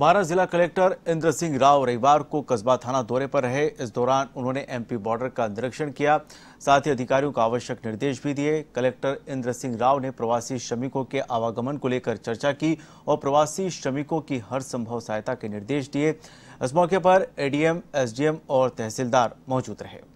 बारह जिला कलेक्टर इंद्र सिंह राव रविवार को कस्बा थाना दौरे पर रहे इस दौरान उन्होंने एमपी बॉर्डर का निरीक्षण किया साथ ही अधिकारियों को आवश्यक निर्देश भी दिए कलेक्टर इंद्र सिंह राव ने प्रवासी श्रमिकों के आवागमन को लेकर चर्चा की और प्रवासी श्रमिकों की हर संभव सहायता के निर्देश दिए इस मौके पर एडीएम एसडीएम और तहसीलदार मौजूद रहे